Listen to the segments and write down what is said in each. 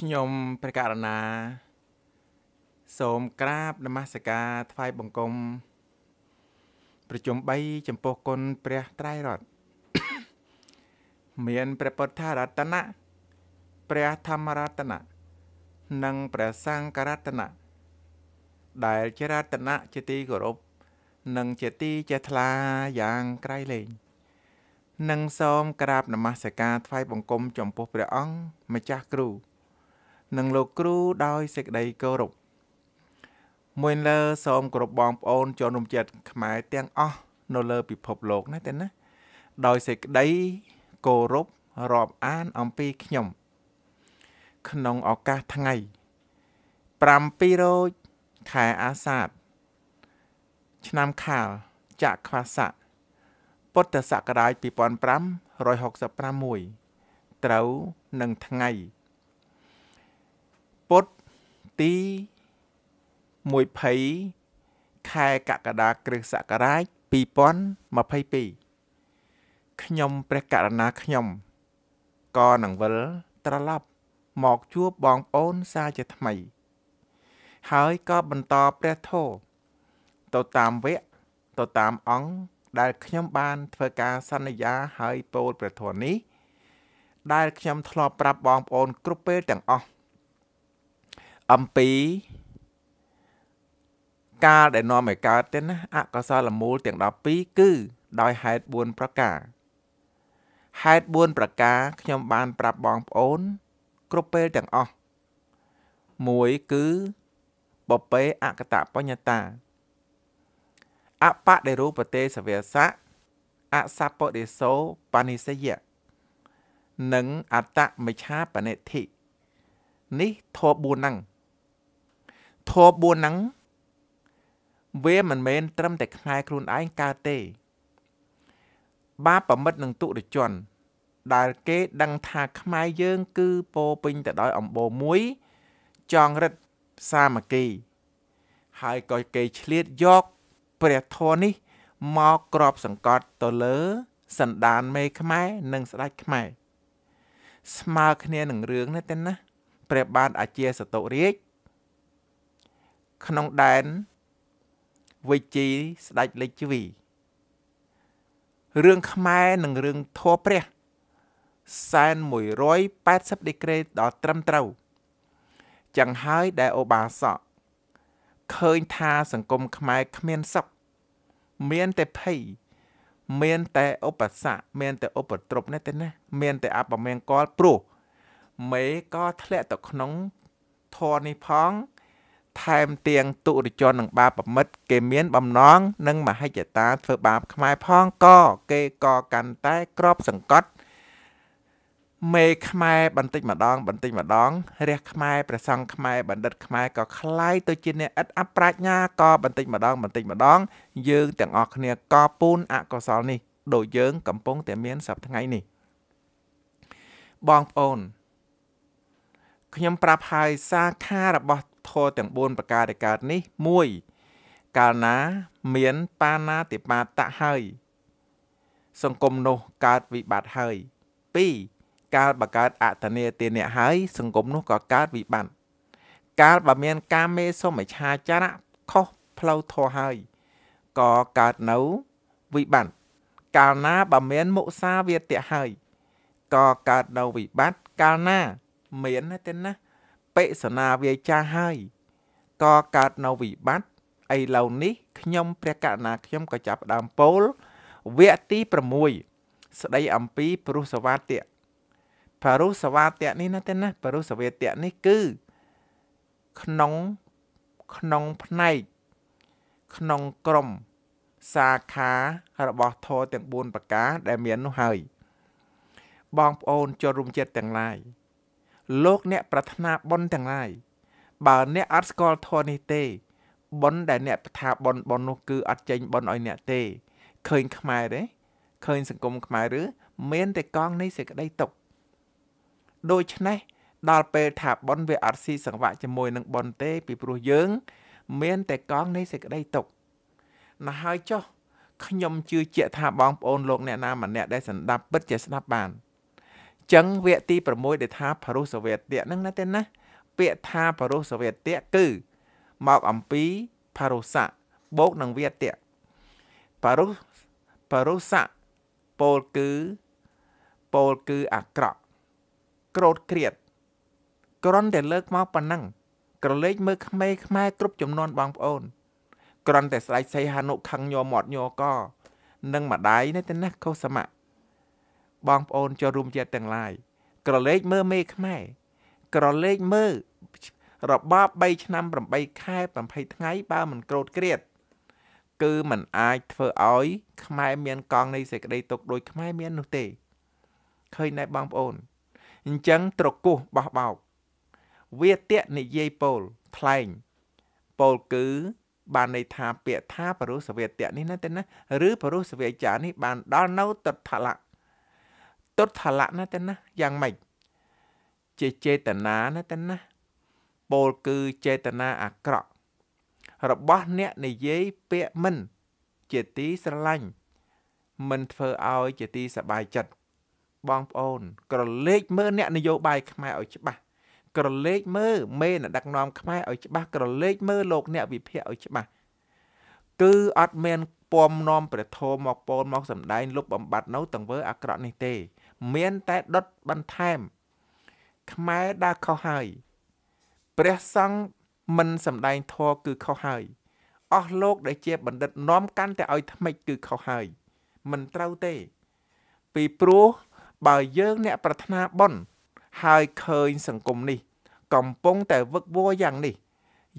ខ្ញុំព្រះករណាសូមក្រាបនមស្ការថ្វាយបង្គំប្រជុំ3ចំពោះគុណព្រះត្រៃរតមានព្រះពុទ្ធរតនៈព្រះធម្មរតនៈនិងព្រះសង្ឃរតនៈដែលជារតនៈជាទីគោរពនិងជាទីចេះថ្លាយ៉ាងក្រៃលែងនិងសូមក្រាបនមស្ការថ្វាយបង្គំចំពោះព្រះអង្គម្ចាស់គ្រូនិងលោកគ្រូដោយសេចក្តីគោរពមួយលើសូមគោរពបងប្អូនជនរួមជាតិខ្មែរទាំងអស់នៅលើពិភពលោកណាទេណាដោយសេចក្តីគោរពរាប់អានអំពីខ្ញុំ ក្នុងឱកាសថ្ងៃ7រោចខែអាសាឍឆ្នាំខាលចក្រខ្វាស័កពុទ្ធសករាជ2566ត្រូវនឹងថ្ងៃពុទ្ធទី20ខែកក្កដាគ្រិស្តសករាជ2022ខ្ញុំព្រះករណាខ្ញុំក៏នឹងវិលត្រឡប់មកជួបបងប្អូនសាជាថ្មី ហើយក៏បន្តព្រះធម៌ទៅតាមវគ្គទៅតាមអង្គដែលខ្ញុំបានធ្វើការសន្យាហើយពោលព្រះធម៌នេះ ដែល ខ្ញុំធ្លាប់ប្រាប់បងប្អូនគ្រប់ពេលទាំងអស់អំពីកាលដែលនាំឲ្យកើតទេណាអកុសលមូលទាំង12គឺ ដោយហេតុ4ប្រការហេតុ4ប្រការខ្ញុំបានប្រាប់បងប្អូន គ្រប់ពេលទាំងអស់មួយគឺបបេអកតបញ្ញតាអបដិរូបទេសវសៈអសពរិសោបនិសយៈនិងអតមិឆាបនិធិនេះធម៌4ហ្នឹងធម៌4ហ្នឹងវាមិនមែនត្រឹមតែខ្មែរខ្លួនឯងកើតទេ បាបប្រមិតនឹងទុតិជនដែលគេដឹងថាខ្មែរយើងគឺពោពេញទៅដោយអំបោមួយ ចងរិទ្ធសាមគ្គី ហើយក៏គេឆ្លៀតយកព្រះធម៌នេះមកក្របសង្កត់ទៅលើសណ្ដានមេខ្មែរនិងស្ដេចខ្មែរស្មើគ្នានឹងរឿងនេះទេណាព្រះបាទអាជាសតុរាជក្នុងដែនវិជីស្ដេចលេខជីវីរឿងខ្មែរនិងរឿងធัวព្រះសែន180ដេក្រេដល់ត្រឹមត្រូវចឹងហើយដែលអូបាសកឃើញថាសង្គមខ្មែរគ្មានសុខមានតែភ័យមានតែឧបសគ្គមានតែឧបទ្រពណាស់ទេណាមានតែអបមង្គលព្រោះមេក៏ធ្លាក់ទៅក្នុងធរនេះផងថែមទាំងទុរជននិងបាបមិត្តគេមាន បំណង និង មហិច្ឆតាធ្វើបាបខ្មែរផងក៏គេក៏កាន់តែក្របសង្កត់មេខ្មែរបន្តិចម្ដងបន្តិចម្ដងរះខ្មែរប្រសង់ខ្មែរបណ្ឌិតខ្មែរក៏คล้ายទៅជាអ្នកឥតអប្រាជ្ញាក៏បន្តិចម្ដងបន្តិចម្ដង យើងទាំងអស់គ្នាក៏ពូនអកុសលនេះដូចយើងកំពុងតែមានសប្ដថ្ងៃនេះបងប្អូនខ្ញុំប្រាប់ហើយសាខារបស់ធម៌ទាំង4ប្រការដែលកើតនេះ1កាលណាមានបាណាតិបាតៈហើយសង្គមនោះកើតវិបត្តិហើយ2កាលបើកើតអតនេទានៈហើយសង្គមនោះក៏កើតវិបត្តិកាលបើមាន កាមេសុមិឆាចារៈខុសផ្លូវធម៌ហើយក៏កើតនៅវិបត្តិកាលណាបើមានមុសាវាទៈហើយក៏កើតនៅវិបត្តិកាលណាមានទេណាពិសនាវាចាហើយតកើតនៅវិបត្តិឥឡូវនេះខ្ញុំ ព្រះកណា ខ្ញុំក៏ចាប់ដើមពោលវគ្គទី6ស្ដីអំពីព្រោះសវតៈបរុសវតៈនេះណាទេណាបរុសវតៈនេះគឺ ក្នុងក្នុងផ្នែកក្នុងក្រមសាខារបស់ធរទាំង4ប្រការ ដែលមាននោះហើយ បងប្អូនចូលរួមចិត្តទាំងឡាយលោកអ្នកប្រាថ្នាបុណ្យទាំងឡាយបើ អ្នកអត់ស្គាល់ធម៌នេះទេបុណ្យដែលអ្នកថាបុណ្យបុណ្យនោះគឺអត់ចេញបុណ្យឲ្យអ្នកទេឃើញខ្មែរទេឃើញ សង្គមខ្មែរឬ មានតែកងនៃសេចក្តីទុក ដូច្នេះដល់ពេលថាប៉ុនវាអត់ស៊ីសង្វាក់ជាមួយនឹងប៉ុនទេ ពីព្រោះយើង មាន តែកងនៃសេចក្តីទុកណាហើយចុះខ្ញុំជឿជាក់ថាបងប្អូនលោកអ្នកណាម្នាក់ដែលសម្ដាប់ពិតជាស្ដាប់បានចឹងវគ្គទី6ដែលថាបរុសវេទៈហ្នឹងណាទេណាពាក្យថាបរុសវេទៈគឺមកអំពីបរុសៈបូកនឹងវេទៈបរុបរុសៈពោលគឺពោលគឺអាក្រក់ក្រោតក្រៀតក្រន់តែលើកមកប៉ុណ្ណឹងក្រឡេកមើលក្មេងខ្មែរគ្រប់ចំនួនបងប្អូន ក្រន់តែស្រែកសីហានុខੰងញោមាត់ញោកនឹងម្ដាយនេះទៅណាខុសសមៈបងប្អូនចូលរួមជាតិទាំងឡាយក្រឡេកមើលមេខ្មែរក្រឡេកមើលរបប3ឆ្នាំ8ខែ20ថ្ងៃបើមិនក្រោតក្រៀតគឺมันអាចធ្វើឲ្យខ្មែរមានកងនៃសេចក្តីទុកដោយខ្មែរមាននោះទេឃើញដែរបងប្អូនអញ្ចឹងត្រកោះបោះបោក វាតៈនិយាយពោលថ្លែងពោលគឺបានន័យថាពាក្យថាបរុសវេតៈនេះណាទៅណាឬបរុសវេចានេះបានដល់នៅតថលៈទុតថលៈណាទៅណាយ៉ាងម៉េចជាចេតនាណាទៅណាពោលគឺចេតនាអាក្រក់របស់ អ្នកនិយាយពាក្យមិនជាទីស្រឡាញ់មិនធ្វើឲ្យជាទីសบายចិត្តបងប្អូនក្រឡេកមើលអ្នកនយោបាយខ្មែរឲ្យច្បាស់ក្រឡេកមើលមេអ្នកដឹកនាំខ្មែរឲ្យច្បាស់ក្រឡេកមើលលោកអ្នកវិភាគឲ្យច្បាស់គឺអត់មានពំនាំព្រះធម៌មកពូនមកសំដែងលុបបំបត្តិនៅទាំងវើអាក្រក់នេះទេមានតែដុតបន្ថែមខ្មែរដើរខុសហើយព្រះសង្ឃមិនសំដែងធម៌គឺខុសហើយអស់លោកដែលជាបណ្ឌិតនាំកាន់តែឲ្យថ្មិចគឺខុសហើយមិនត្រូវទេ ពីព្រោះបើយើងអ្នកប្រាថ្នាបុណ្យហើយឃើញសង្គមនេះ កំពុងតែវឹកវរយ៉ាងនេះ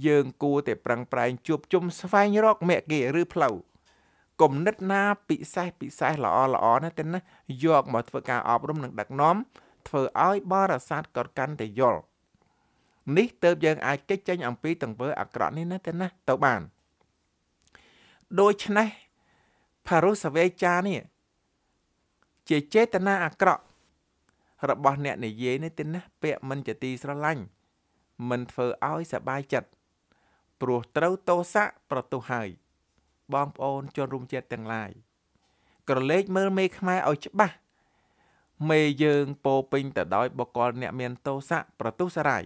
យើងគួរតែប្រឹងប្រែងជួបជុំស្វែងរកមេគាឬផ្លូវគំនិតណាពិសេសពិសេសល្អល្អណាទៅណាយកមកធ្វើការអប់រំនិង ដឹកនាំធ្វើឲ្យបរិស័ទក៏កាន់តែយល់នេះទៅ យើងអាចគេចចេញ អំពីទាំងធ្វើអាក្រក់នេះណាទៅណាទៅបានដូច្នេះផារុសវេចានេះជាចេតនាអាក្រក់របស់អ្នកនិយាយនេះទៅណាពាក់មិនជាទីស្រឡាញ់មិនធ្វើឲ្យសบายចិត្តព្រោះត្រូវតោសៈប្រទុះហើយបងប្អូនជនរួមជាតិទាំងឡាយ ក្រឡេកមើលមេខ្មែរឲ្យច្បាស់មេយើងពោពេញទៅដោយបកលអ្នកមានទោសៈប្រទុសរាយ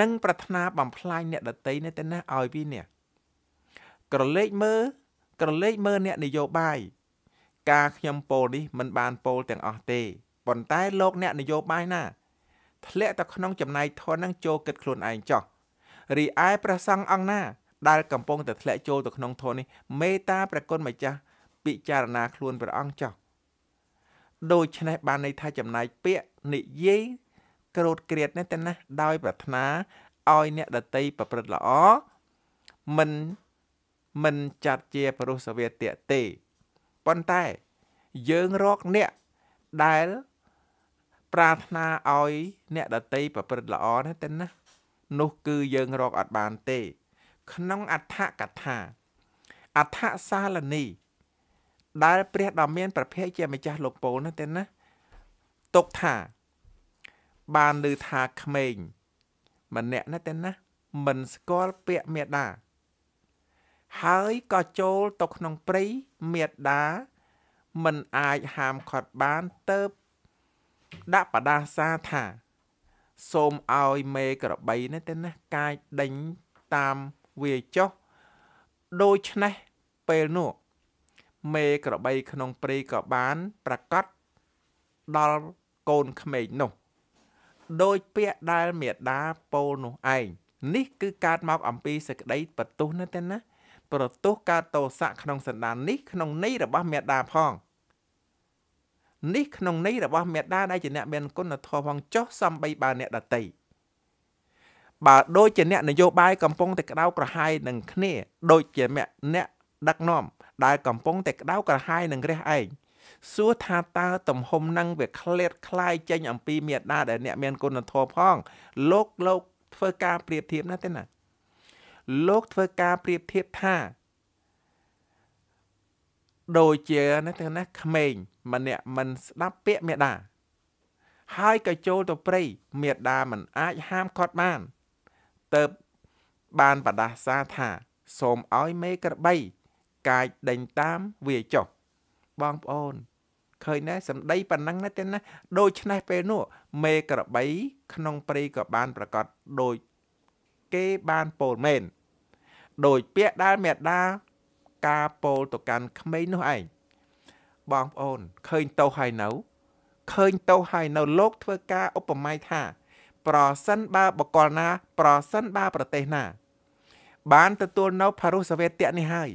និង ប្រាថ្នាបំផ្លាញអ្នកដតីនៅទីណាឲ្យវិនាសក្រឡេកមើលក្រឡេកមើលអ្នកនយោបាយការខ្ញុំពោលនេះមិនបានពោលទាំងអស់ទេប៉ុន្តែលោក អ្នកនយោបាយណា ធ្លាក់ទៅក្នុងចំណាយធននឹងចូលគិតខ្លួនឯងចោះរីឯព្រះសង្ឃអង្គណាដែលកំពុងតែធ្លាក់ចូលទៅក្នុងធននេះមេត្តាព្រះគុណម្ចាស់ពិចារណាខ្លួនព្រះអង្គចោះដូច្នេះបានន័យថាចំណាយពាក្យនិយាយក្រោតក្រៀតនេះទៅណាដោយប្រាថ្នាឲ្យអ្នកដតីប្រព្រឹត្តល្អមិនមិនចាត់ជាបរុសវាទៈទេប៉ុន្តែយើងរកអ្នកដែល ប្រាថ្នាឲ្យ អ្នកដតីប្រព្រឹត្តល្អណាទៅណានោះគឺយើងរកអត់បានទេក្នុងអដ្ឋកថាអដ្ឋសាលនី ដែល ព្រះដ៏មាន ប្រភពជាម្ចាស់លោកពោលណាទេណាទុកថា បានឮថាក្មេងម្នាក់ណាទេណាមិនស្គាល់ពាក្យមេដា ហើយក៏ចូលទៅក្នុងព្រៃមេដា មិនអាចហាមឃាត់បានទៅដាក់បដាសាថា សូមឲ្យមេក្របីនេះទៅណា កាយដេញតាមវាចុះដូច្នេះពេលនោះមេក្របីក្នុងព្រៃក៏បាន ប្រកាសដល់កូនក្មេងនោះដោយពាក្យដែលមេដាពោលនោះឯងនេះគឺកើតមកអំពីសេចក្តីប្រទុះណាទេណាប្រទុះកើតតោស័កក្នុងសន្តាននេះក្នុងន័យរបស់មេដាផងនេះក្នុងន័យរបស់មេដាដែលជាអ្នកមានគុណធម៌ផងចុះសំបីបើអ្នកដតីបើដូចជាអ្នកនយោបាយកំពុងតែក្តៅក្រហាយនឹងគ្នាដូចជាអ្នកដឹកនាំដែលកំពុងតែក្តៅក្រហាយនឹងរះឯងសួរថាតើទំហំនឹងវាឃ្លាតคล้ายចេញ អំពីមេដា ដែលអ្នក មានគុណធម៌ផង លោកលោកធ្វើការប្រៀបធៀបណាទេណាលោកធ្វើការប្រៀបធៀបថាដូចជាណាទៅណាក្មេងម្នាក់មិនស្ដាប់ពាក្យមេដាហើយក៏ចូលទៅព្រៃមេដាមិនអាចហាមគាត់បានទៅបានបដាសាថាសូមឲ្យមេក្របី កាចដេញតាមវាចុះបងប្អូនឃើញណាសម្ដីប៉ុណ្ណឹងណាទេណា ដូច្នេះពេលនោះ មេក្របីក្នុងព្រៃក៏បានប្រកាសដោយគេបានពោលមែនដោយពាក្យដែលមេដាការពោលទៅកាន់ក្មេងនោះឯងបងប្អូនឃើញតោហើយនៅឃើញតោហើយនៅលោកធ្វើការឧបមាថាប្រសិនបើបកលណាប្រសិនបើប្រទេសណា បានទទួលនៅផារុសវេតៈនេះហើយ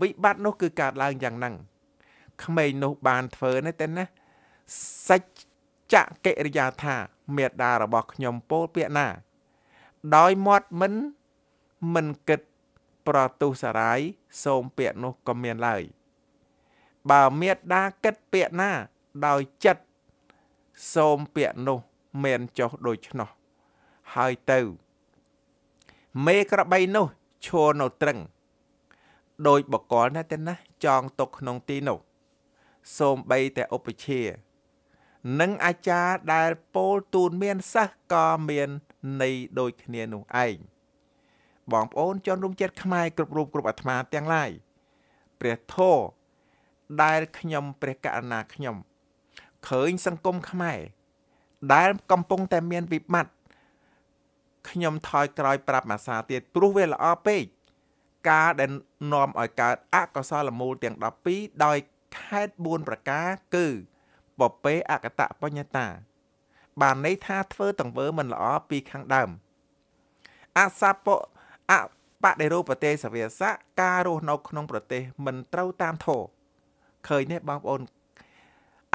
វិបត្តិនោះគឺកើតឡើងយ៉ាងហ្នឹងក្មេងនោះបានធ្វើណាតែណាសេចចកិរិយាថាមេដារបស់ខ្ញុំពោលពាក្យណា ដោយមាត់មិនមិនគិតប្រទុសរាយសូមពាក្យនោះក៏មានឡើយបើមេដាគិតពាក្យណា ដោយចិត្តសូមពាក្យនោះមែនចុះដូច្នោះ ហើយទៅ មេក្របីនោះឈរនៅត្រឹង ដោយបកលណាស់ទៅណាចងទុកក្នុងទីនោះ សូមបីតែឧបជានិងអាចារ្យដែលពោលទូនមានសិស្សក៏មាននៃដូចគ្នានោះឯងបងប្អូនជនរួមជាតិខ្មែរគ្រប់រូបគ្រប់អាត្មាទាំងឡាយព្រះធរដែលខ្ញុំព្រះករណាខ្ញុំ ឃើញ សង្គមខ្មែរដែលកំពុងតែមានវិបត្តិខ្ញុំថយក្រោយប្រាប់អាសាទៀតព្រោះវាល្អពេកការដែលនាំឲ្យកើតអកុសលមូលទាំង12ដោយខេត4ប្រការគឺបពេអកតបញ្ញតា បានន័យថាធ្វើតង្វើមិនល្អពីខាងដើមអសពអបដិរូបប្រទេសវិស័កការរស់នៅ ក្នុងប្រទេសមិនត្រូវតាមធម៌ឃើញទេបងប្អូន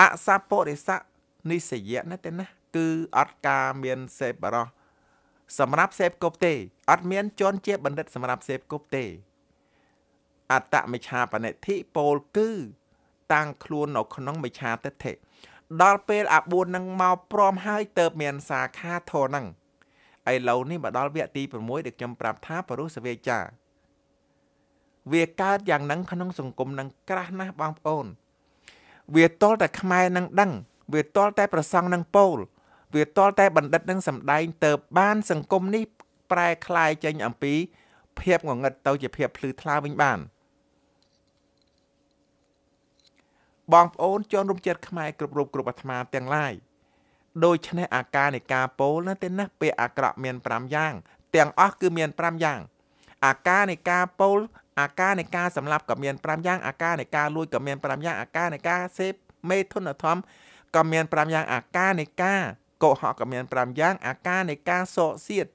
អសពរិស័កនិស្សយៈណាទេណាគឺអត់ការមានសេពបរោះសម្រាប់សេពគប់ទេ អត់មានជន់ជាបណ្ឌិតសម្រាប់សេពគប់ទេអតមិឆាបណិធិពលគឺ តាំងខ្លួននៅក្នុងមិឆាទិដ្ឋិដល់ពេលអាបួននឹងមកព្រមហើយទៅមានសាខាធរនឹងឥឡូវនេះមកដល់វគ្គទី6ដែលខ្ញុំប្រាប់ថាបរុសវេចាវាកើតយ៉ាងហ្នឹងក្នុងសង្គមនឹងក្រាស់ណាស់បងប្អូន វាតល់តែខ្មែរនឹងដឹងវាតល់តែប្រសង់នឹងពោលវាតល់តែបណ្ឌិតនឹងសម្ដែងទៅបាន សង្គមនេះប្រែคลายចេញអំពីភាពងងឹតទៅជាភាពភ្លឺថ្លាវិញបានបងប្អូនជនរួមជាតិខ្មែរគ្រប់រូបគ្រប់អាត្មាទាំងឡាយដូច្នេះអាការនៃការពោលណាទេណាពេលអាក្រក់មាន5យ៉ាង ទាំងអស់គឺមាន5យ៉ាង អាការនៃការពោលអាការនៃការសម្លាប់ក៏មាន5យ៉ាងអាការនៃការលួចក៏មាន5យ៉ាងអាការនៃការសេពមេធនធម្មក៏មាន5យ៉ាងអាការនៃការកុហកក៏មាន5យ៉ាងអាការនៃការសោកសៀត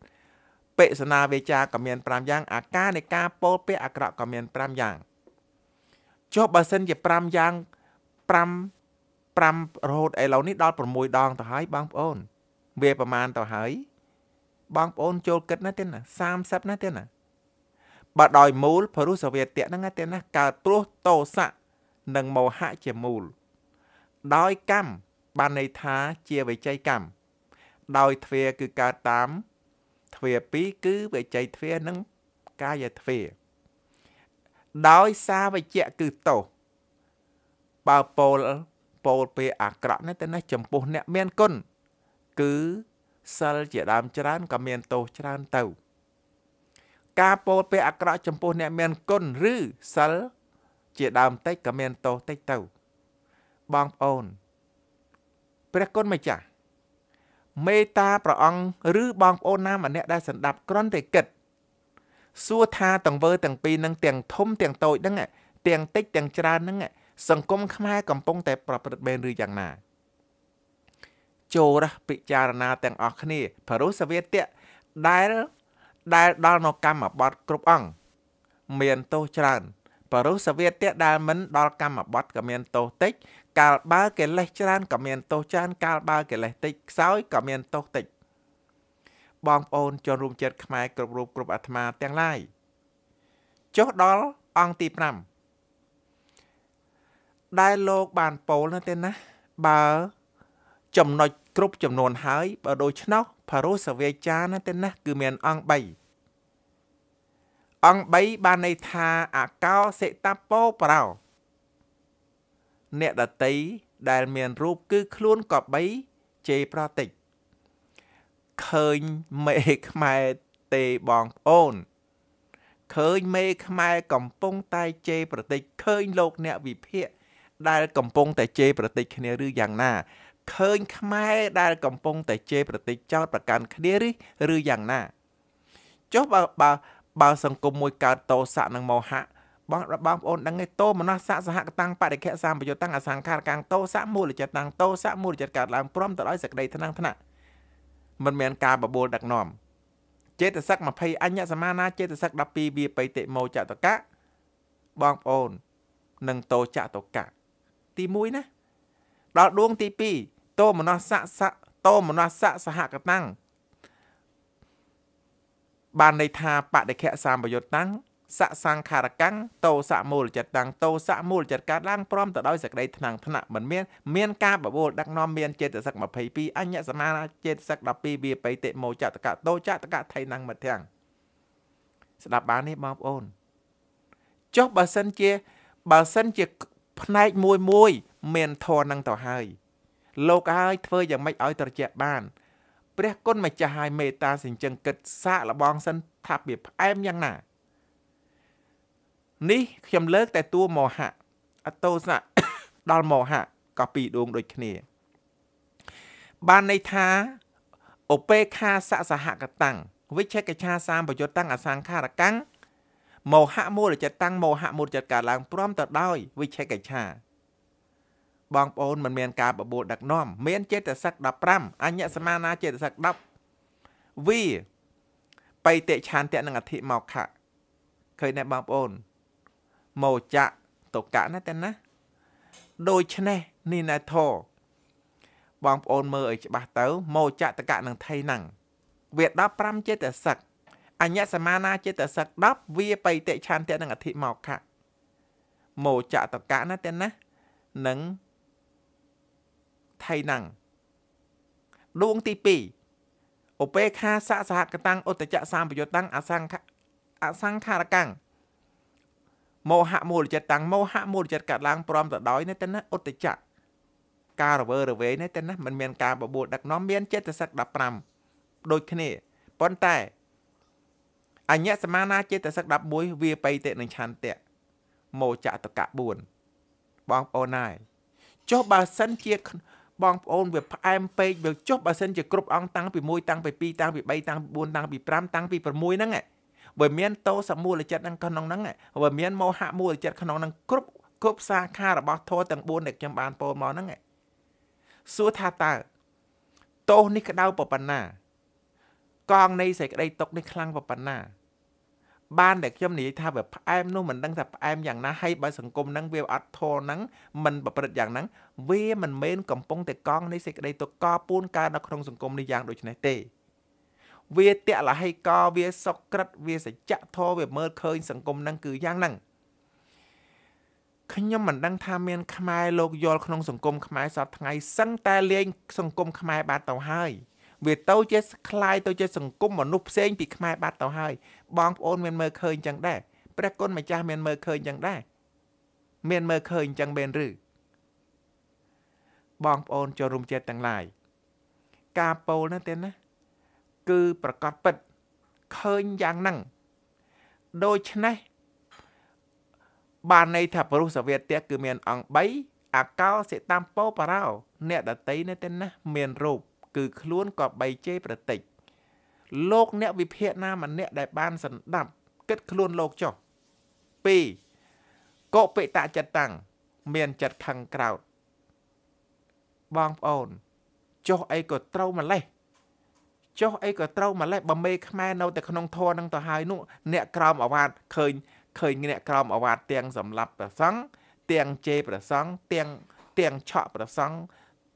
បេសនាវេចាក៏មាន5យ៉ាងអាការនៃការពោលពាក្យអាក្រក់ក៏មាន5យ៉ាងចុះបើសិនជា5យ៉ាង5 5រហូតឥឡូវនេះដល់6ដងទៅហើយបងប្អូន វាប្រមាណទៅហើយបងប្អូនចូលគិតណាទៀតណា30ណាទៀតណាបើដោយមូលព្រោះសវេតៈហ្នឹងណាទៀតណាកើតព្រោះតោសៈនិងមោហៈជាមូលដោយកម្មបានន័យថាជាវិច័យកម្មដោយទ្វាគឺកើតតាមទ្វា2គឺវិច័យទ្វានិងកាយទ្វា ដោយសាវជ្ជៈគឺតោសបើពោលពោលពេលអាក្រក់នេះទៅណាចំពោះអ្នកមានគុណគឺសិលជាដើមច្រើនក៏មានទោសច្រើនទៅ ការពោលពេលអាក្រក់ចំពោះអ្នកមានគុណឬសិលជាដើមតិចក៏មានទោសតិចទៅបងប្អូន ព្រះគុណម្ចាស់មេត្តាព្រះអង្គឬបងប្អូនណាម្នាក់ដែលសន្តាប់ក្រន់តែគិតសួរថាទាំងវើទាំងពីរនឹងទាំងធំទាំងតូចហ្នឹងទាំងតិចទាំងច្រើនហ្នឹងសង្គមខ្មែរកំពុងតែប្រព្រឹត្តមែនឬយ៉ាងណាចូលរះពិចារណា ទាំងអស់គ្នាព្រោះសវេតៈដែលដែលដល់នៅកម្មបត្តិគ្រប់អង្គមានទោសច្រើនព្រោះសវេតៈដែលមិន ដល់កម្មបត្តិក៏មានទោសតិចកាលបើកិលេសច្រើនក៏មានទោសច្រើនកាលបើកិលេសតិចខ្សោយក៏មានទោសតិចបងប្អូនជនរួមជាតិខ្មែរគ្រប់រូបគ្រប់អាត្មាទាំងឡាយចុះដល់អង្គទី5ដែលលោកបានពោលនោះទេណាបើ ចំណុចគ្រប់ចំនួនហើយបើដូច្នោះផារុសវេចានោះទេណាគឺមានអង្គ3អង្គ3បានន័យថាអកោសិតពោប្រោអ្នកដតីដែលមានរូបគឺខ្លួនក៏បីជេរប្រតិចឃើញមេខ្មែរទេបងប្អូនឃើញមេ ខ្មែរកំពុងតែជេរប្រតិចឃើញលោក អ្នកវិភាគដែល កំពុងតែជេរប្រតិចគ្នាឬយ៉ាងណាឃើញ ខ្មែរ ដែល កំពុងតែជេរប្រតិចចោតប្រកាន់គ្នាឬឬយ៉ាងណាចុះបើបើបើ សង្គមមួយកើតតោសៈនិងមោហៈបងបងប្អូនដឹងទេតោមនស្សៈសហកតាំងបរិខៈសម្បយុតាំងអសង្ខារកាំងតោសៈមូលចិត្តតាំងតោសៈមូលចិត្តកើតឡើងព្រមទៅដោយសក្តីថ្នាំងថ្នាក់មិនមានការបបួលដឹកនាំចេតសិក20អញ្ញសមាណាចេតសិក12វាបិតិមោចតកៈបងប្អូននឹងតោចតកៈទី1ណាដល់ដួងទី2តោមនស្សៈសៈតោមនស្សៈសហកតាំងបានន័យថាបដិខៈសម្បយុតាំងសសង្ខារកੰងតោសមូលចិត្តតាំងតោសមូលចិត្តកើតឡើងព្រមទៅដោយសក្តីថ្នាំងថ្នាក់មិនមានមានការបបួលដឹកនាំមានចេតសិក22អញ្ញសមាចេតសិក12វាបិតិមោចតកតោចតកថៃណੰងមិទាំងស្ដាប់បាននេះបងប្អូនចុះបើសិនជាបើសិនជាផ្នែកមួយមួយ មានធរនឹងទៅហើយ លោកហើយធ្វើយ៉ាងម៉េចឲ្យត្រជាក់បានព្រះគុណម្ចាស់ហើយមេត្តាសេចក្ដីគិតសាកលបងសិនថាវាផ្អែមយ៉ាងណានេះខ្ញុំលើកតែតួមោហៈអតោសៈដល់មោហៈក៏ពីរដួងដូចគ្នា បានន័យថាឧបេខាសសហកតੰវិជ្ជកិច្ឆាសាមបយុត្តੰអសង្ខារកੰមោហៈមូលចិត្តੰមោហៈមូលចិត្តកើតឡើងព្រមទៅដោយវិជ្ជកិច្ឆាបងប្អូនមិនមានការបបួលដឹកនាំមានចេតសិក15អញ្ញសមានាចេតសិក10វាបៃតិឆានតៈនិងអធិមោខៈឃើញទេបងប្អូនមោចៈតុកៈណាតែណា ដូច្នេះនេះណែធរបងប្អូនមើលឲ្យច្បាស់ទៅមោចៈតកៈនឹងថៃហ្នឹងវា15ចេតសិកអញ្ញសមានាចេតសិក10វាបិតិឆន្ទៈនិងអធិមោខៈមោចៈតកៈណាតែណានឹងថៃហ្នឹងដួងទី2ឧបេខាសៈសហកតាំងឧត្តចៈសម្បយុត្តังអសង្ខអសង្ខារកੰមោហៈមូលចិត្តតាំងមោហៈមូលចិត្តកាត់ឡើងព្រមទៅដោយនេះទៅណាឧត្តចៈការរវើរវេនេះទៅណាมันមានការបបួលដឹកនាំមានចិត្តសឹក15ដូចគ្នាប៉ុន្តែអញ្ញសមាណាចិត្តសឹក11វាបៃតិនឹងឆន្ទៈមោចតកៈ4បងប្អូនណាយចុះបើសិនជាបងប្អូនវាផ្អែមពេកវាចុះបើសិនជាគ្រប់អង្គតាំងពី1តាំងពី2តាំងពី3តាំងពី4តាំងពី5តាំងពី6ហ្នឹងឯងបើមានតោសមូលចិត្តនឹងក្នុងហ្នឹងបើមានមោហៈមូលចិត្តក្នុងហ្នឹងគ្រប់គ្រប់សាខារបស់ធម៌ទាំង4ដែលខ្ញុំបានពោលមកហ្នឹងសួរថាតើតោសនេះក្តៅប៉ុណ្ណាកងនៃសេចក្តីទុកនេះខ្លាំងប៉ុណ្ណា បានដែលខ្ញុំនិយាយថាវាផ្អែមនោះមិនដឹងថាផ្អែមយ៉ាងណាហើយបើសង្គមហ្នឹងវាអត់ធរហ្នឹងមិនប្រព្រឹត្តយ៉ាងហ្នឹងវាមិនមែនកំពុងតែកង់នៃសេចក្តីទុកកពួនកើតនៅក្នុងសង្គមនេះយ៉ាងដូចនេះទេវាតលហិកោវាសុក្រិតវាសច្ចធរវា មើលឃើញសង្គមហ្នឹងគឺយ៉ាងហ្នឹងខ្ញុំមិនដឹងថាមានខ្មែរលោកយល់ក្នុងសង្គមខ្មែរសពថ្ងៃសឹងតែលេងសង្គមខ្មែរបាត់ទៅហើយវាទៅជាคล้ายទៅជាសង្គមមនុស្សផ្សេង ពីខ្មែរបាត់ទៅហើយបងប្អូនមានមើលឃើញចឹងដែរព្រះគុណម្ចាស់មានមើលឃើញចឹងដែរមានមើលឃើញចឹងមែនឬបងប្អូនចូលរួមចិត្តទាំងឡាយការពោលណាទេណាគឺប្រកបពិតឃើញយ៉ាងហ្នឹង ដូច្នេះ បានន័យថាព្រោះសវេទៈគឺមានអង្គ3អកោសិតាមពោបារោ អ្នកដតីនៅទីណាមានរូបគឺខ្លួនក៏បីជេប្រតិចលោក អ្នកវិភាកណាម្នាក់ដែលបានសន្តាប់គិតខ្លួនលោកចុះ2កុបិតចិត្តតាំងមានចិត្តខឹងក្រោតបងប្អូនចុះអីក៏ត្រូវម្លេះចុះអីក៏ត្រូវម្លេះបើមេខ្មែរនៅតែក្នុងធរនឹងទៅហើយនោះអ្នកក្រោមអាវាតឃើញឃើញអ្នកក្រោមអាវាត ទាំងសម្លាប់ប្រសង់ទាំងជេរប្រសង់ទាំងទាំងឆក់ប្រសង់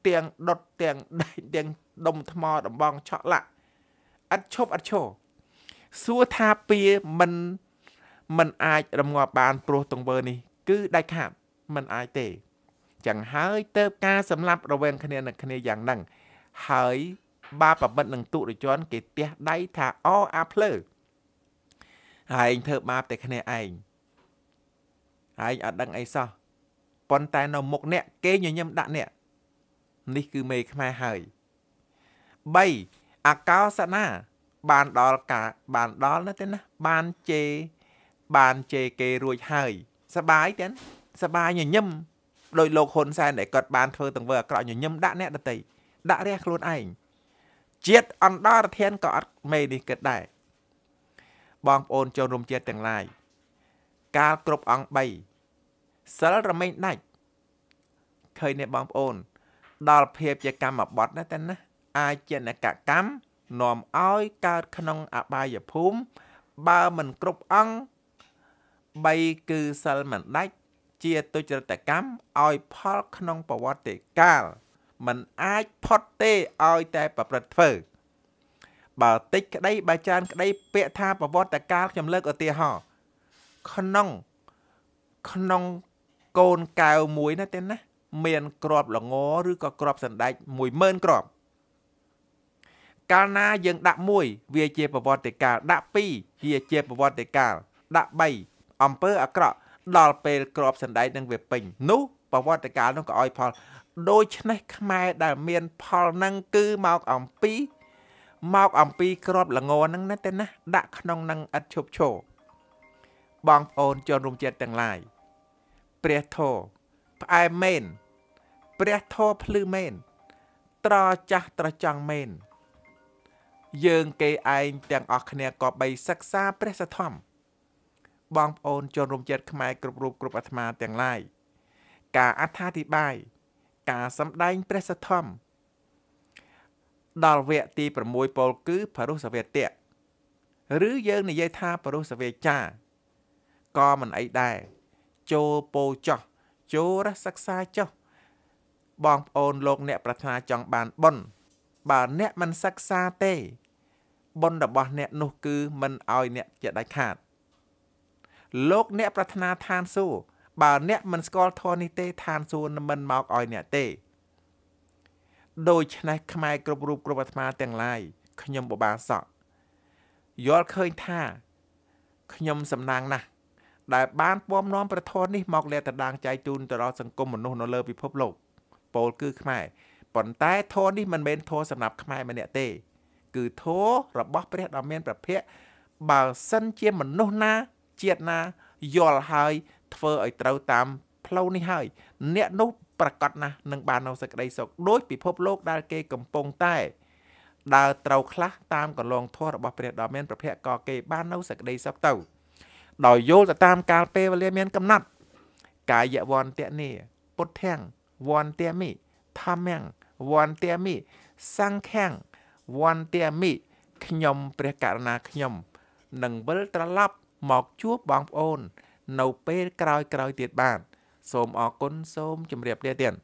ទាំងដុតទាំងដែកទាំងដុំថ្មដំបងឆក់លាក់អត់ឈប់អត់ឈរសួរថាពីមិនមិនអាចរងាប់បានព្រោះទង្វើនេះ គឺដាច់ខាតមិនអាចទេចឹងហើយទៅការសម្លាប់រវាងគ្នានឹងគ្នាយ៉ាងហ្នឹងហើយបាប្រមិតនឹងទុតិយជនគេទះដៃថាអអាភ្លើហើយឯងធ្វើបាបតែគ្នាឯងហើយអត់ដឹងអីសោះប៉ុន្តែនៅមុខអ្នកគេញញឹមដាក់អ្នកនេះគឺមេខ្មែរហើយ3អកោសនាបានដល់ការបានដល់ណាទេណាបានជេបានជេគេរួចហើយសបាយទេសបាយញញឹមដោយលោកហ៊ុនសែនដែលគាត់បានធ្វើទាំងធ្វើអាក្រក់ញញឹមដាក់អ្នកដតីដាក់រះខ្លួនឯងជាតិអន្តរធានក៏អត់មេនេះគិតដែរបងប្អូនចូលរួមជាតិទាំងឡាយកាលគ្រប់អង្គ3សិលរមែងដាច់ឃើញនេះបងប្អូន ដល់ភាពជាកម្មបត្តិណាតែណាអាចិនកកម្មនាំឲ្យកើតក្នុងអបាយភូមិបើមិនគ្រប់អង្គ3គឺសិលមិនដាច់ជាទុច្ចរិតកម្មឲ្យផលក្នុងប្រវត្តិកាលมันអាចផុតទេឲ្យតែប្រព្រឹត្តធ្វើបើតិចក្តីបើច្រើនក្តីពាក្យថាប្រវត្តិកាលខ្ញុំលើកឧទាហរណ៍ក្នុងក្នុងកូនកែវមួយណាទេណាមានក្របល្ងឬក៏ក្របសណ្ដែក10000ក្រប កាលណាយើងដាក់1វាជាប្រវត្តិកាលដាក់2វាជាប្រវត្តិកាលដាក់3អំពើអាក្រក់ដល់ពេលក្របសណ្ដែកនឹងវាពេញនោះប្រវត្តិកាលនោះក៏ឲ្យ ផល ដូច្នេះខ្មែរដែលមាន ផលនឹងគឺមកអំពីមកអំពីក្របលងនឹងណាទេណា ដាក់ក្នុងនឹងឥតឈប់ឈរបងប្អូនជនរួមជាតិទាំងឡាយ ព្រះធរផ្អែមមែនព្រះធរភ្លឺមែនត្រចាស់ត្រចង់មែនយើងគេឯងទាំងអស់គ្នាក៏បីសិក្សាព្រះសធម្មបងប្អូនជនរួមជាតិខ្មែរគ្រប់រូបគ្រប់អាត្មាទាំងឡាយការអត្ថាធិប្បាយការសម្ដែងព្រះសទ្ធំ ដល់វគ្គទី6ពលគឺបរុសវេទៈឬយើងនិយាយថាបរុសវេចាក៏មិនអីដែរចូលពោចោះចូលរសិក្សាចោះបងប្អូនលោកអ្នកប្រាថ្នាចង់បានបុណ្យបើអ្នកមិនសិក្សាទេបុណ្យរបស់អ្នកនោះគឺមិនឲ្យអ្នកជាដាច់ខាត លោកអ្នកប្រាថ្នាឋានសួគ៌បើអ្នកមិនស្គាល់ធម៌នេះទេឋានសួគ៌មិនមកឲ្យអ្នកទេដូច្នេះខ្មែរគ្រប់រូបគ្រប់អាត្មាទាំងឡាយខ្ញុំបបាសក់យល់ឃើញថាខ្ញុំសំណាងណាស់ដែលបានពំនាំប្រធននេះមកលាតដាងចៃជូនទៅដល់សង្គមមនុស្សនៅលើពិភពលោកពោលគឺខ្មែរប៉ុន្តែធរនេះមិនមែនធរសម្រាប់ខ្មែរម្នាក់ទេគឺធររបស់ព្រះដ៏មានព្រះភ័ក្ត្របើសិនជាមនុស្សណាជាតិណាយល់ហើយធ្វើឲ្យត្រូវតាមផ្លូវនេះហើយអ្នកនោះប្រកាសណាស់នឹងបាននៅសេចក្តីសុខដោយពិភពលោកដែលគេកំពុងតែដើរត្រូវខ្លះតាមកន្លងធម៌របស់ព្រះដ៏មានប្រភពក៏គេបាននៅសេចក្តីសុខទៅដោយយល់ទៅតាមកាលពេលវេលាមានកំណត់ កាយវន្តនេពុទ្ធាំងវន្តមិធម្មំវន្តមិសង្ឃំវន្តមិខ្ញុំព្រះករណាខ្ញុំនឹងវិលត្រឡប់មកជួបបងប្អូននៅពេលក្រោយៗទៀតបាទសូមអរគុណសូមជម្រាបលាទៀត